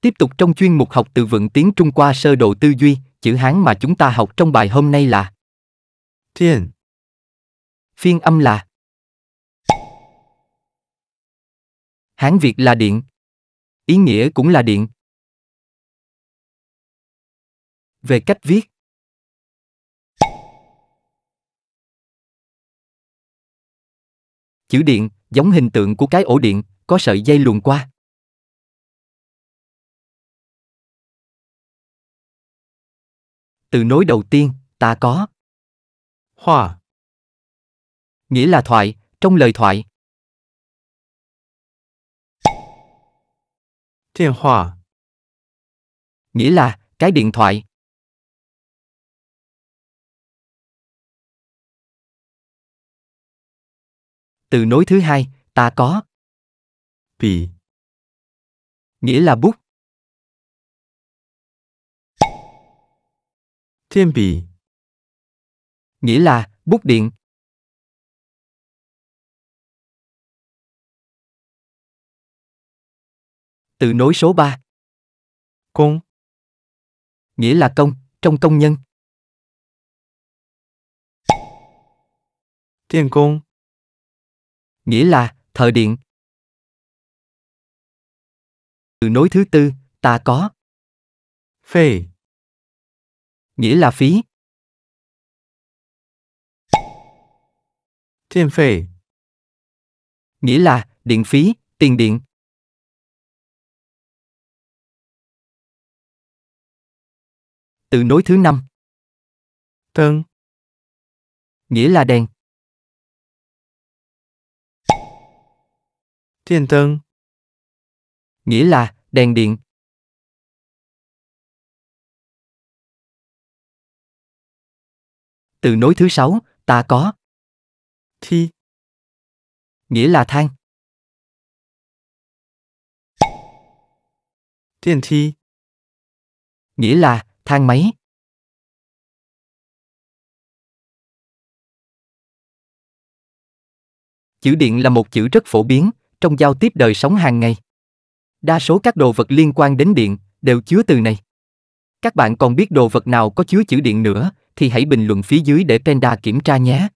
Tiếp tục trong chuyên mục học từ vựng tiếng Trung qua sơ đồ tư duy, chữ Hán mà chúng ta học trong bài hôm nay là Thiên Phiên âm là Hán Việt là điện Ý nghĩa cũng là điện Về cách viết Chữ điện, giống hình tượng của cái ổ điện, có sợi dây luồn qua. từ nối đầu tiên, ta có. Hòa. Nghĩa là thoại, trong lời thoại. Điện hòa. Nghĩa là cái điện thoại. Từ nối thứ hai, ta có. Bì. Nghĩa là bút. Thiên bì. Nghĩa là bút điện. Từ nối số 3. Công. Nghĩa là công, trong công nhân. Thiên công. Nghĩa là thợ điện. Từ nối thứ tư, ta có. Phê nghĩa là phí. Tiền phí nghĩa là điện phí, tiền điện. Từ nối thứ năm. Tân nghĩa là đèn. Tiền tân nghĩa là đèn điện. từ nối thứ sáu, ta có. Thi. Nghĩa là thang. Tiền thi. Nghĩa là thang máy. Chữ điện là một chữ rất phổ biến trong giao tiếp đời sống hàng ngày. Đa số các đồ vật liên quan đến điện đều chứa từ này. Các bạn còn biết đồ vật nào có chứa chữ điện nữa, thì hãy bình luận phía dưới để Penda kiểm tra nhé.